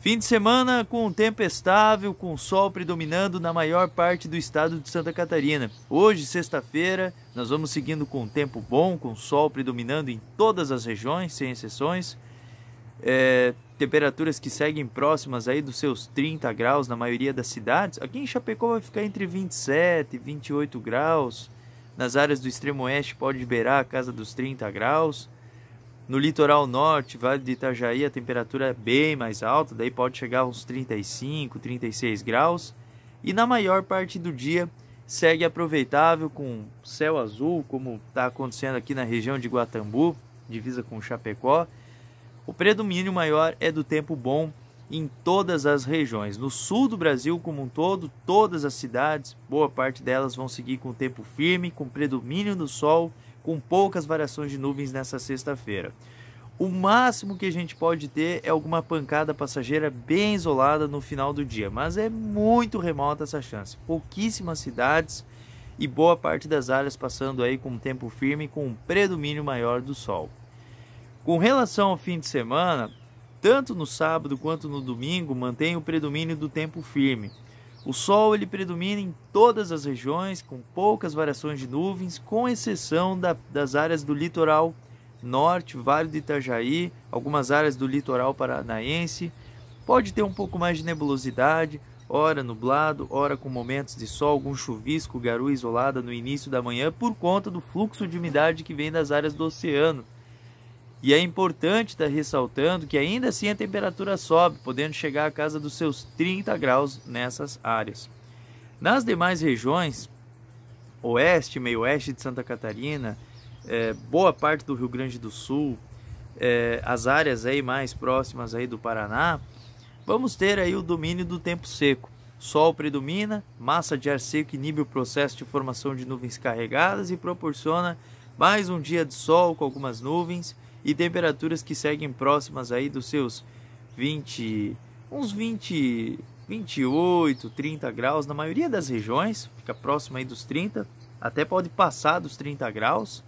Fim de semana com tempo estável, com sol predominando na maior parte do estado de Santa Catarina. Hoje, sexta-feira, nós vamos seguindo com um tempo bom, com sol predominando em todas as regiões, sem exceções. É, temperaturas que seguem próximas aí dos seus 30 graus na maioria das cidades. Aqui em Chapecó vai ficar entre 27 e 28 graus. Nas áreas do extremo oeste pode beirar a casa dos 30 graus. No litoral norte, Vale de Itajaí, a temperatura é bem mais alta, daí pode chegar aos 35, 36 graus. E na maior parte do dia segue aproveitável com céu azul, como está acontecendo aqui na região de Guatambu, divisa com Chapecó. O predomínio maior é do tempo bom em todas as regiões. No sul do Brasil como um todo, todas as cidades, boa parte delas vão seguir com tempo firme, com predomínio do sol com poucas variações de nuvens nessa sexta-feira. O máximo que a gente pode ter é alguma pancada passageira bem isolada no final do dia, mas é muito remota essa chance. Pouquíssimas cidades e boa parte das áreas passando aí com tempo firme com um predomínio maior do sol. Com relação ao fim de semana, tanto no sábado quanto no domingo mantém o predomínio do tempo firme. O sol ele predomina em todas as regiões, com poucas variações de nuvens, com exceção da, das áreas do litoral norte, Vale do Itajaí, algumas áreas do litoral paranaense. Pode ter um pouco mais de nebulosidade, ora nublado, ora com momentos de sol, algum chuvisco, garoa isolada no início da manhã, por conta do fluxo de umidade que vem das áreas do oceano. E é importante estar tá ressaltando que ainda assim a temperatura sobe, podendo chegar a casa dos seus 30 graus nessas áreas. Nas demais regiões, oeste, meio-oeste de Santa Catarina, é, boa parte do Rio Grande do Sul, é, as áreas aí mais próximas aí do Paraná, vamos ter aí o domínio do tempo seco. Sol predomina, massa de ar seco inibe o processo de formação de nuvens carregadas e proporciona mais um dia de sol com algumas nuvens e temperaturas que seguem próximas aí dos seus 20, uns 20, 28, 30 graus na maioria das regiões, fica próximo aí dos 30, até pode passar dos 30 graus.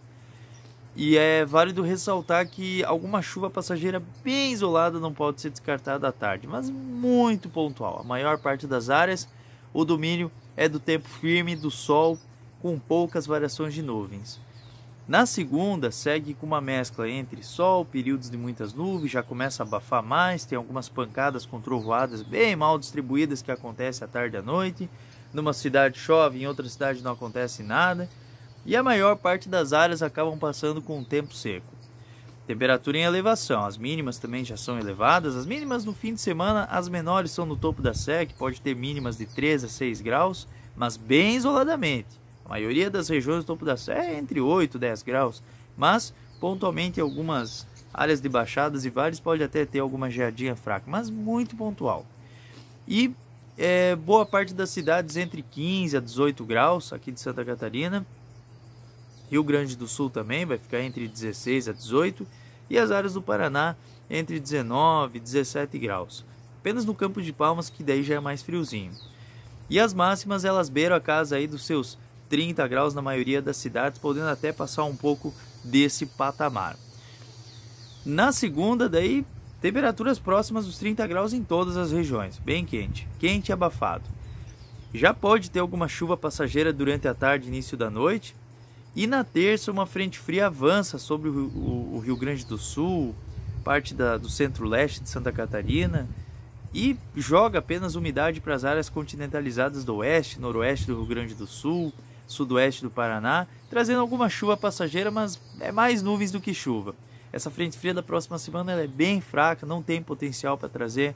E é válido ressaltar que alguma chuva passageira bem isolada não pode ser descartada à tarde, mas muito pontual. A maior parte das áreas, o domínio é do tempo firme, do sol, com poucas variações de nuvens. Na segunda, segue com uma mescla entre sol, períodos de muitas nuvens, já começa a abafar mais, tem algumas pancadas com trovoadas bem mal distribuídas que acontecem à tarde e à noite. Numa cidade chove, em outra cidade não acontece nada. E a maior parte das áreas acabam passando com o tempo seco. Temperatura em elevação, as mínimas também já são elevadas. As mínimas no fim de semana, as menores são no topo da SEC, pode ter mínimas de 3 a 6 graus, mas bem isoladamente maioria das regiões do topo da serra é entre 8 e 10 graus, mas pontualmente algumas áreas de baixadas e vales pode até ter alguma geadinha fraca, mas muito pontual. E é, boa parte das cidades entre 15 a 18 graus aqui de Santa Catarina. Rio Grande do Sul também vai ficar entre 16 a 18 e as áreas do Paraná entre 19 e 17 graus. Apenas no Campo de Palmas que daí já é mais friozinho. E as máximas elas beiram a casa aí dos seus 30 graus na maioria das cidades, podendo até passar um pouco desse patamar. Na segunda, daí, temperaturas próximas dos 30 graus em todas as regiões, bem quente, quente e abafado. Já pode ter alguma chuva passageira durante a tarde e início da noite. E na terça, uma frente fria avança sobre o Rio Grande do Sul, parte da, do centro-leste de Santa Catarina e joga apenas umidade para as áreas continentalizadas do oeste, noroeste do Rio Grande do Sul, sudoeste do Paraná, trazendo alguma chuva passageira, mas é mais nuvens do que chuva. Essa frente fria da próxima semana é bem fraca, não tem potencial para trazer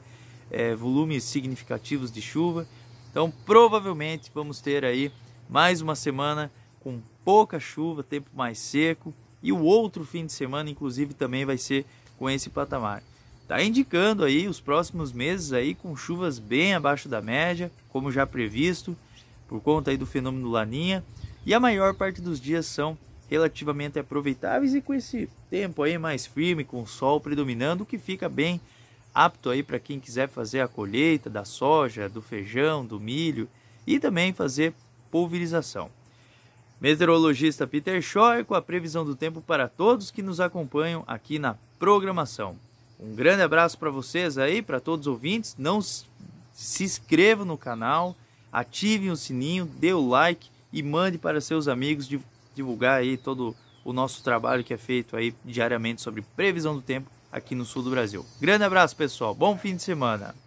é, volumes significativos de chuva. Então, provavelmente vamos ter aí mais uma semana com pouca chuva, tempo mais seco e o outro fim de semana, inclusive, também vai ser com esse patamar. Tá indicando aí os próximos meses aí com chuvas bem abaixo da média, como já previsto, por conta aí do fenômeno Laninha. E a maior parte dos dias são relativamente aproveitáveis e com esse tempo aí mais firme, com o sol predominando, o que fica bem apto aí para quem quiser fazer a colheita da soja, do feijão, do milho e também fazer pulverização. Meteorologista Peter Schor com a previsão do tempo para todos que nos acompanham aqui na programação. Um grande abraço para vocês aí, para todos os ouvintes. Não se inscreva no canal, ativem o sininho, dê o like e mande para seus amigos divulgar aí todo o nosso trabalho que é feito aí diariamente sobre previsão do tempo aqui no sul do Brasil. Grande abraço, pessoal. Bom fim de semana.